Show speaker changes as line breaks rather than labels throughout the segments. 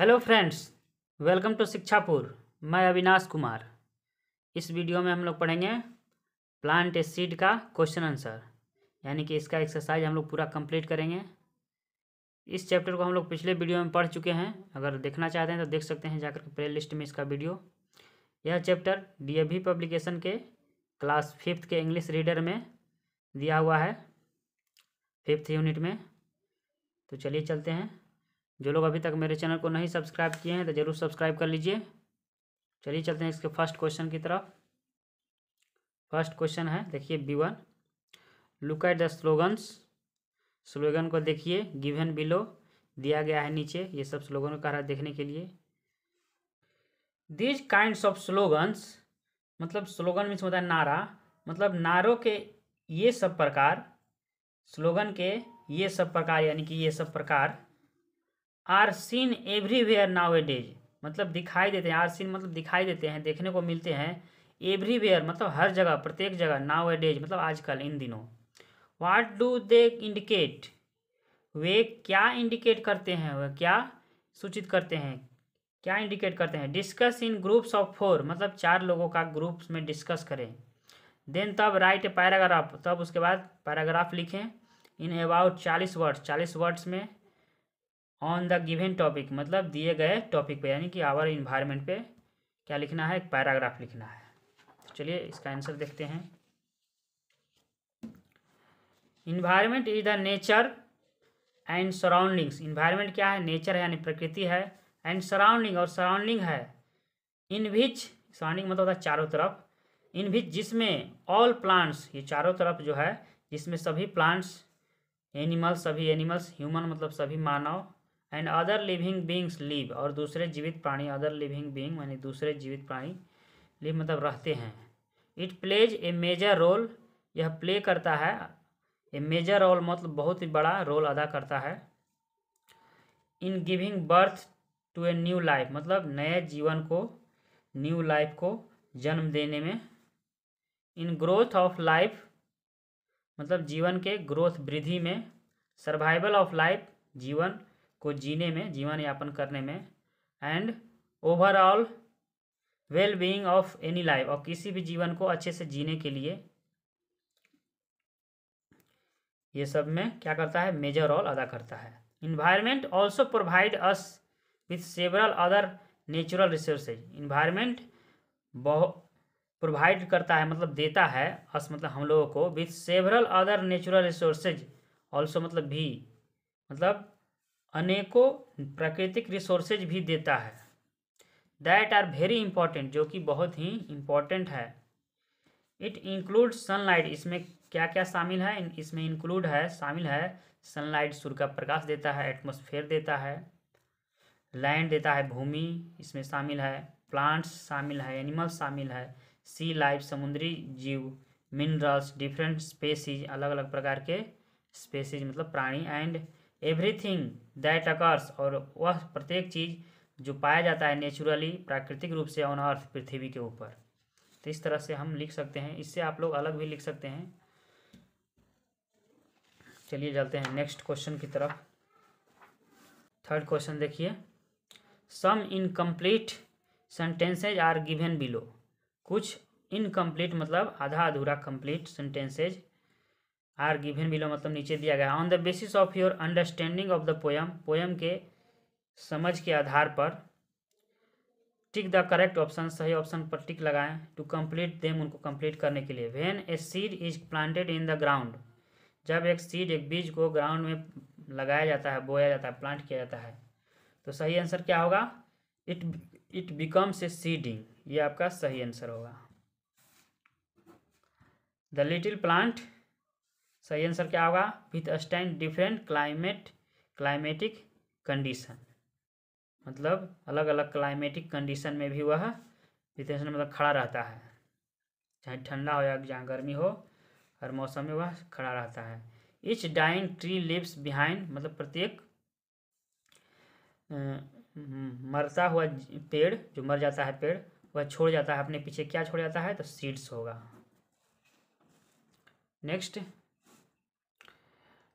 hello friends welcome to Shikshapur मैं अविनाश कुमार इस video में हम लोग पढ़ेंगे प्लांट ए सीड का क्वेश्चन आंसर यानी कि इसका एक्सरसाइज हम लोग पूरा कंप्लीट करेंगे इस चैप्टर को हम लोग पिछले वीडियो में पढ़ चुके हैं अगर देखना चाहते हैं तो देख सकते हैं जाकर प्ले लिस्ट में इसका वीडियो यह चैप्टर डी पब्लिकेशन के क्लास फिफ्थ के इंग्लिश रीडर में दिया हुआ है फिफ्थ यूनिट में तो चलिए चलते हैं जो लोग अभी तक मेरे चैनल को नहीं सब्सक्राइब किए हैं तो ज़रूर सब्सक्राइब कर लीजिए चलिए चलते हैं इसके फर्स्ट क्वेश्चन की तरफ फर्स्ट क्वेश्चन है देखिए B one look at the slogans slogan को देखिए गिवन बिलो दिया गया है नीचे ये सब स्लोगन का रहा देखने के लिए दीज काइंड्स ऑफ स्लोगन्स मतलब स्लोगन मीन्स होता है नारा मतलब नारों के ये सब प्रकार स्लोगन के ये सब प्रकार यानी कि ये सब प्रकार are seen everywhere nowadays मतलब दिखाई देते हैं आर सीन मतलब दिखाई देते हैं देखने को मिलते हैं एवरीवेयर मतलब हर जगह प्रत्येक जगह नाउ ए डेज मतलब आजकल इन दिनों वाट डू दे इंडिकेट वे क्या इंडिकेट करते हैं वह क्या सूचित करते हैं क्या इंडिकेट करते हैं discuss in groups of four मतलब चार लोगों का ग्रुप्स में डिस्कस करें देन तब राइट ए पैराग्राफ तब उसके बाद पैराग्राफ लिखें इन अबाउट चालीस वर्ड्स चालीस वर्ड्स में ऑन द गिवेन टॉपिक मतलब दिए गए टॉपिक पे यानी कि आवर इन्वायरमेंट पे क्या लिखना है एक पैराग्राफ लिखना है तो चलिए इसका आंसर देखते हैं environment is the nature and surroundings environment क्या है नेचर है यानी प्रकृति है एंड सराउंडिंग और सराउंडिंग है इन विच सराउंडिंग मतलब होता है चारों तरफ इन विच जिसमें ऑल प्लांट्स ये चारों तरफ जो है जिसमें सभी प्लांट्स एनिमल्स सभी एनिमल्स ह्यूमन मतलब सभी मानव and other living beings live और दूसरे जीवित प्राणी अदर लिविंग बींग यानी दूसरे जीवित प्राणी लिव मतलब रहते हैं it plays a major role यह प्ले करता है ए मेजर रोल मतलब बहुत ही बड़ा रोल अदा करता है in giving birth to a new life मतलब नए जीवन को न्यू लाइफ को जन्म देने में इन ग्रोथ ऑफ लाइफ मतलब जीवन के ग्रोथ वृद्धि में सर्वाइवल ऑफ लाइफ जीवन को जीने में जीवन यापन करने में and overall well being of any life और किसी भी जीवन को अच्छे से जीने के लिए ये सब में क्या करता है मेजर रोल अदा करता है environment also provide us with several other natural resources environment बहुत प्रोवाइड करता है मतलब देता है अस मतलब हम लोगों को with several other natural resources also मतलब भी मतलब अनेकों प्राकृतिक रिसोर्सेज भी देता है दैट आर वेरी इंपॉर्टेंट जो कि बहुत ही इम्पॉर्टेंट है इट इंक्लूड सनलाइट इसमें क्या क्या शामिल है इसमें इंक्लूड है शामिल है सनलाइट सूर्य का प्रकाश देता है एटमोसफेयर देता है लैंड देता है भूमि इसमें शामिल है प्लांट्स शामिल है एनिमल्स शामिल है सी लाइफ समुद्री जीव मिनरल्स डिफरेंट स्पेसीज अलग अलग प्रकार के स्पेसीज मतलब प्राणी एंड एवरीथिंग दैट अकर्स और वह प्रत्येक चीज़ जो पाया जाता है नेचुरली प्राकृतिक रूप से ऑन अर्थ पृथ्वी के ऊपर तो इस तरह से हम लिख सकते हैं इससे आप लोग अलग भी लिख सकते हैं चलिए चलते हैं नेक्स्ट क्वेश्चन की तरफ थर्ड क्वेश्चन देखिए some incomplete sentences are given below कुछ इनकम्प्लीट मतलब आधा अधूरा complete sentences are given below मतलब नीचे दिया गया on the basis of your understanding of the poem poem के समझ के आधार पर टिक द करेक्ट ऑप्शन सही ऑप्शन पर टिक लगाएं टू कंप्लीट देम उनको कंप्लीट करने के लिए when a seed is planted in the ground जब एक सीड एक बीज को ग्राउंड में लगाया जाता है बोया जाता है प्लांट किया जाता है तो सही आंसर क्या होगा it it becomes a seedling ये आपका सही आंसर होगा द लिटिल प्लांट सही आंसर क्या होगा withstand different climate climatic condition मतलब अलग अलग क्लाइमेटिक कंडीशन में भी वह विथ मतलब खड़ा रहता है चाहे ठंडा हो या जहाँ गर्मी हो हर मौसम में वह खड़ा रहता है each dying tree leaves behind मतलब प्रत्येक मरता हुआ पेड़ जो मर जाता है पेड़ वह छोड़ जाता है अपने पीछे क्या छोड़ जाता है तो सीड्स होगा next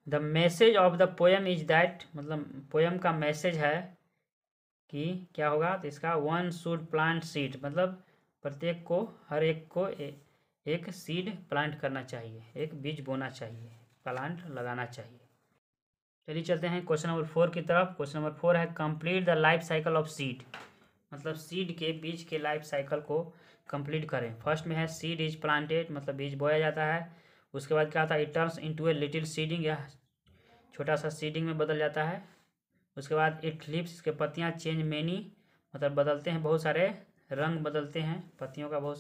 the message of the poem is that मतलब पोएम का मैसेज है कि क्या होगा तो इसका वन शुड प्लांट सीड मतलब प्रत्येक को हर एक को ए, एक सीड प्लांट करना चाहिए एक बीज बोना चाहिए प्लांट लगाना चाहिए चलिए चलते हैं क्वेश्चन नंबर फोर की तरफ क्वेश्चन नंबर फोर है complete the life cycle of seed मतलब सीड के बीज के लाइफ साइकिल को कंप्लीट करें फर्स्ट में है सीड इज प्लांटेड मतलब बीज बोया जाता है उसके बाद क्या होता है it turns into a little seedling या छोटा सा सीडिंग में बदल जाता है उसके बाद इट लिप्स के पत्तियाँ चेंज मैनी मतलब बदलते हैं बहुत सारे रंग बदलते हैं पत्तियों का बहुत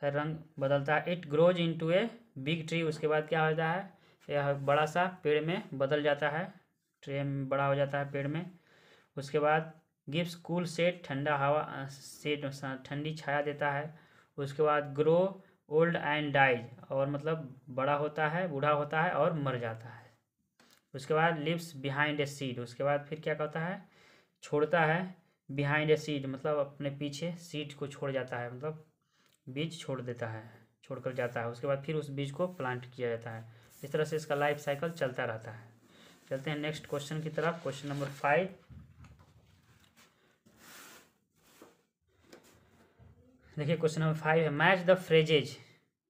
सारे रंग बदलता है it grows into a big tree उसके बाद क्या हो जाता है यह बड़ा सा पेड़ में बदल जाता है ट्रे में बड़ा हो जाता है पेड़ में उसके बाद गिप्स कूल सेट ठंडा हवा सेट ठंडी छाया देता है उसके बाद ग्रो ओल्ड एंड डाइज और मतलब बड़ा होता है बूढ़ा होता है और मर जाता है उसके बाद लिव्स बिहाइंड ए सीड उसके बाद फिर क्या कहता है छोड़ता है बिहाइंड ए सीड मतलब अपने पीछे सीड को छोड़ जाता है मतलब बीज छोड़ देता है छोड़ कर जाता है उसके बाद फिर उस बीज को प्लांट किया जाता है इस तरह से इसका लाइफ साइकिल चलता रहता है चलते हैं नेक्स्ट क्वेश्चन की तरफ क्वेश्चन नंबर फाइव देखिए क्वेश्चन नंबर फाइव है match the phrases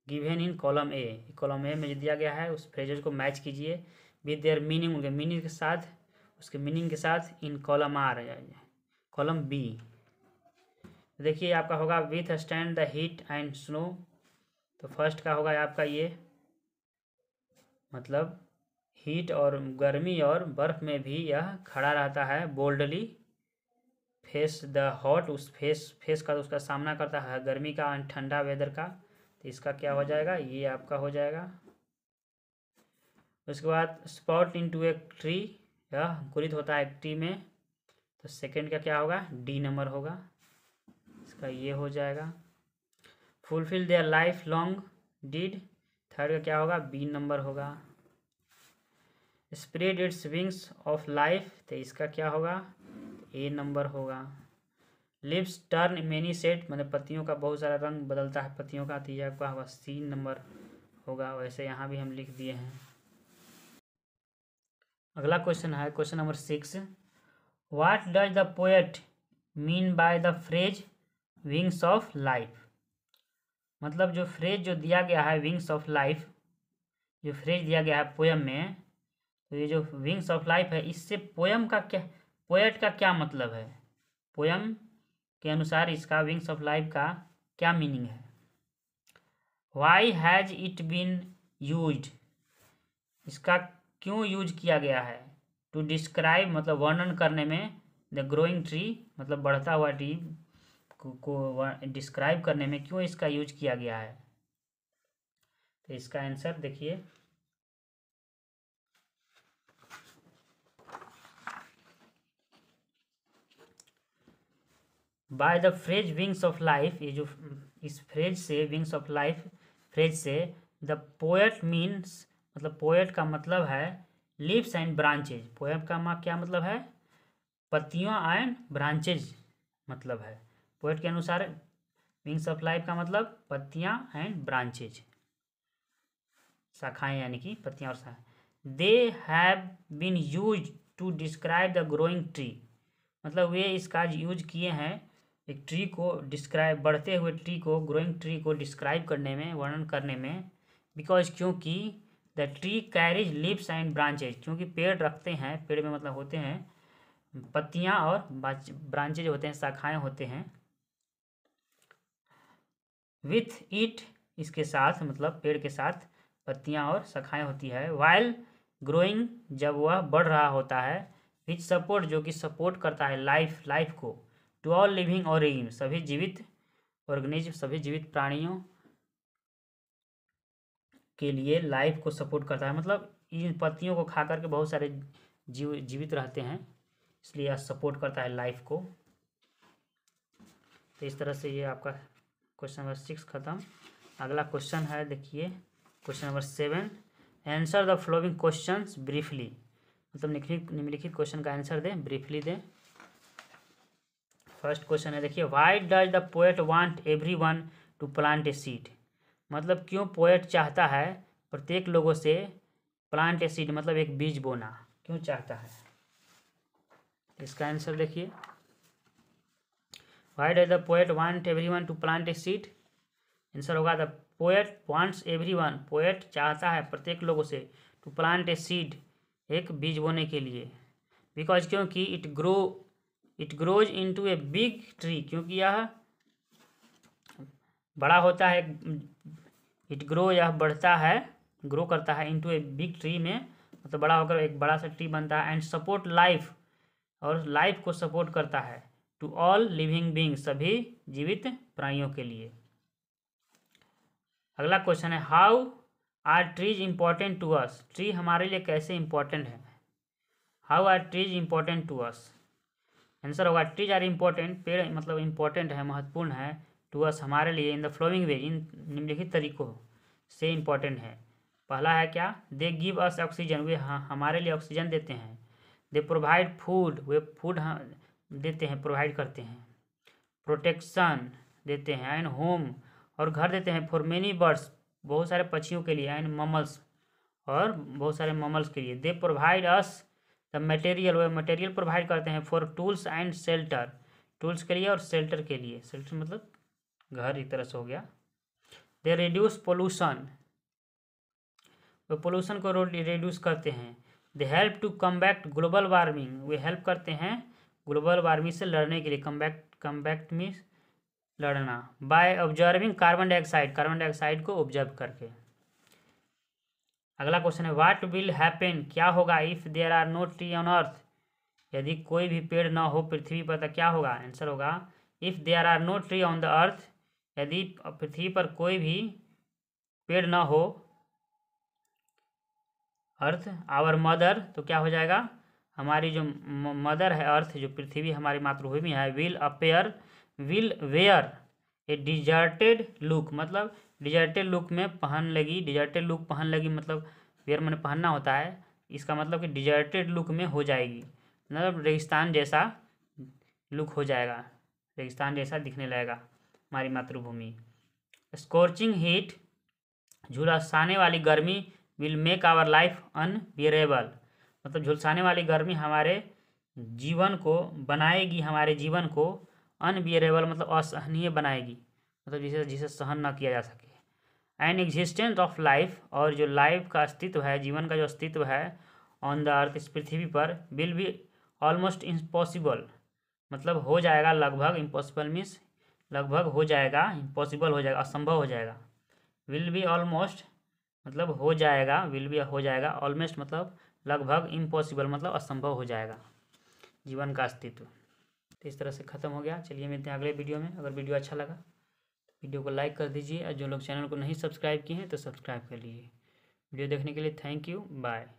given in column A column A में जो दिया गया है उस फ्रेजेज को मैच कीजिए विद देयर मीनिंग उनके मीनिंग के साथ उसके मीनिंग के साथ in column or column B देखिए आपका होगा withstand the heat and snow तो फर्स्ट का होगा आपका ये मतलब हीट और गर्मी और बर्फ़ में भी यह खड़ा रहता है बोल्डली फेस द हॉट उस फेस फेस का तो उसका सामना करता है गर्मी का एंड ठंडा वेदर का तो इसका क्या हो जाएगा ये आपका हो जाएगा उसके बाद sprout into a tree यह अंकुरित होता है एक ट्री में तो सेकेंड का क्या होगा डी नंबर होगा इसका ये हो जाएगा fulfil their life long deed third का क्या होगा बी नंबर होगा spread its wings of life तो इसका क्या होगा ए नंबर होगा लिप्स टर्न मेनी सेट मतलब पत्तियों का बहुत सारा रंग बदलता है पत्तियों का तो यह क्या होगा सी नंबर होगा वैसे यहाँ भी हम लिख दिए हैं अगला क्वेश्चन है question number six what does the poet mean by the phrase wings of life मतलब जो फ्रेज जो दिया गया है विंग्स ऑफ लाइफ जो फ्रेज दिया गया है पोएम में तो ये जो विंग्स ऑफ लाइफ है इससे पोएम का क्या पोएट का क्या मतलब है पोयम के अनुसार इसका विंग्स ऑफ लाइफ का क्या मीनिंग है why has it been use इसका क्यों यूज किया गया है टू डिस्क्राइब मतलब वर्णन करने में द ग्रोइंग ट्री मतलब बढ़ता हुआ ट्री को, को डिस्क्राइब करने में क्यों इसका यूज किया गया है तो इसका आंसर देखिए by the phrase wings of life ये जो इस फ्रेज से विंग्स ऑफ लाइफ फ्रेज से द पोएट मीन्स मतलब पोएट का मतलब है लीव्स एंड ब्रांचेज पोएट का क्या मतलब है पत्तियों एंड ब्रांचेज मतलब है पोएट के अनुसार विंग्स ऑफ लाइफ का मतलब पत्तियां एंड ब्रांचेज शाखाएं यानी कि पत्तियां और शाखाएँ they have been use to describe the growing tree मतलब वे इसका यूज किए हैं एक ट्री को डिस्क्राइब बढ़ते हुए ट्री को ग्रोइंग ट्री को डिस्क्राइब करने में वर्णन करने में बिकॉज क्योंकि the tree carries leaves and branches क्योंकि पेड़ रखते हैं पेड़ में मतलब होते हैं पत्तियां और ब्रांचेज होते हैं शाखाएं होते हैं विथ इट इसके साथ मतलब पेड़ के साथ पत्तियां और शाखाएं होती है वाइल ग्रोइंग जब वह बढ़ रहा होता है विथ सपोर्ट जो कि सपोर्ट करता है लाइफ लाइफ को टू ऑल लिविंग ऑर्गेनिज्म सभी जीवित ऑर्गेनिज्म सभी जीवित प्राणियों के लिए लाइफ को सपोर्ट करता है मतलब इन पत्तियों को खा करके बहुत सारे जीव जीवित रहते हैं इसलिए यह सपोर्ट करता है लाइफ को तो इस तरह से ये आपका क्वेश्चन नंबर सिक्स खत्म अगला क्वेश्चन है देखिए question number seven answer the following question briefly मतलब निम्नलिखित क्वेश्चन का आंसर दें ब्रीफली दें फर्स्ट क्वेश्चन है देखिए why does the poet want everyone to plant a seed मतलब क्यों पोएट चाहता है प्रत्येक लोगों से प्लांट ए सीड मतलब एक बीज बोना क्यों चाहता है इसका आंसर देखिए why does the poet want everyone to plant a seed answer होगा the poet wants everyone poet चाहता है प्रत्येक लोगों से टू प्लांट ए सीड एक बीज बोने के लिए बिकॉज क्योंकि it grow it grows into a big tree क्योंकि यह बड़ा होता है इट ग्रो यह बढ़ता है ग्रो करता है इनटू ए बिग ट्री में मतलब तो बड़ा होकर एक बड़ा सा ट्री बनता है एंड सपोर्ट लाइफ और लाइफ को सपोर्ट करता है टू ऑल लिविंग बींग सभी जीवित प्राणियों के लिए अगला क्वेश्चन है how are trees important to us tree हमारे लिए कैसे इम्पॉर्टेंट है how are trees important to us answer होगा ट्रीज आर इम्पोर्टेंट पेड़ मतलब इम्पोर्टेंट है महत्वपूर्ण है टू अस हमारे लिए इन द फ्लोइंग वे इन निम्नलिखित तरीकों से इम्पोर्टेंट है पहला है क्या दे गिव अस ऑक्सीजन वे हाँ हमारे लिए ऑक्सीजन देते हैं दे प्रोवाइड फूड वे फूड हाँ देते हैं प्रोवाइड करते हैं प्रोटेक्शन देते हैं एंड होम और घर देते हैं फॉर मेनी बर्ड्स बहुत सारे पक्षियों के लिए एंड ममल्स और बहुत सारे ममल्स के लिए दे प्रोवाइड अस तब मटेरियल वह मटेरियल प्रोवाइड करते हैं for tools and shelter tools के लिए और शेल्टर के लिए शेल्टर मतलब घर एक तरह से हो गया दे रिड्यूस पोल्यूशन वो पोल्यूशन को रिड्यूस करते हैं they help to combat global warming वे हेल्प करते हैं ग्लोबल वार्मिंग से लड़ने के लिए कम्बैक्ट कम्बैक्ट मीन्स लड़ना by observing carbon dioxide carbon dioxide को ऑब्जर्व करके अगला क्वेश्चन है व्हाट विल हैपन क्या होगा if there are no tree on earth यदि कोई भी पेड़ ना हो पृथ्वी पर तो क्या होगा आंसर होगा if there are no tree on the earth यदि पृथ्वी पर कोई भी पेड़ ना हो अर्थ आवर मदर तो क्या हो जाएगा हमारी जो मदर है अर्थ जो पृथ्वी हमारी मातृभूमि है will appear will wear a deserted look मतलब डिजर्टेड लुक में पहन लगी डिजर्टेड लुक पहन लगी मतलब वेयर मैंने पहनना होता है इसका मतलब कि डिजर्टेड लुक में हो जाएगी मतलब रेगिस्तान जैसा लुक हो जाएगा रेगिस्तान जैसा दिखने लगेगा हमारी मातृभूमि स्कोर्चिंग हीट झुलसाने वाली गर्मी will make our life unbearable मतलब झुलसाने वाली गर्मी हमारे जीवन को बनाएगी हमारे जीवन को अनबियरेबल मतलब असहनीय बनाएगी मतलब जिसे जिसे सहन ना किया जा सके एंड एग्जिस्टेंस ऑफ लाइफ और जो लाइफ का अस्तित्व है जीवन का जो अस्तित्व है ऑन द अर्थ इस पृथ्वी पर विल बी ऑलमोस्ट इम्पॉसिबल मतलब हो जाएगा लगभग इम्पॉसिबल मीन्स लगभग हो जाएगा इम्पॉसिबल हो जाएगा असंभव हो जाएगा विल बी ऑलमोस्ट मतलब हो जाएगा विल बी हो जाएगा ऑलमोस्ट मतलब लगभग इम्पॉसिबल मतलब असंभव हो जाएगा जीवन का अस्तित्व तो इस तरह से ख़त्म हो गया चलिए मिलते हैं अगले वीडियो में अगर वीडियो अच्छा लगा वीडियो को लाइक कर दीजिए और जो लोग चैनल को नहीं सब्सक्राइब किए हैं तो सब्सक्राइब कर लीजिए वीडियो देखने के लिए थैंक यू बाय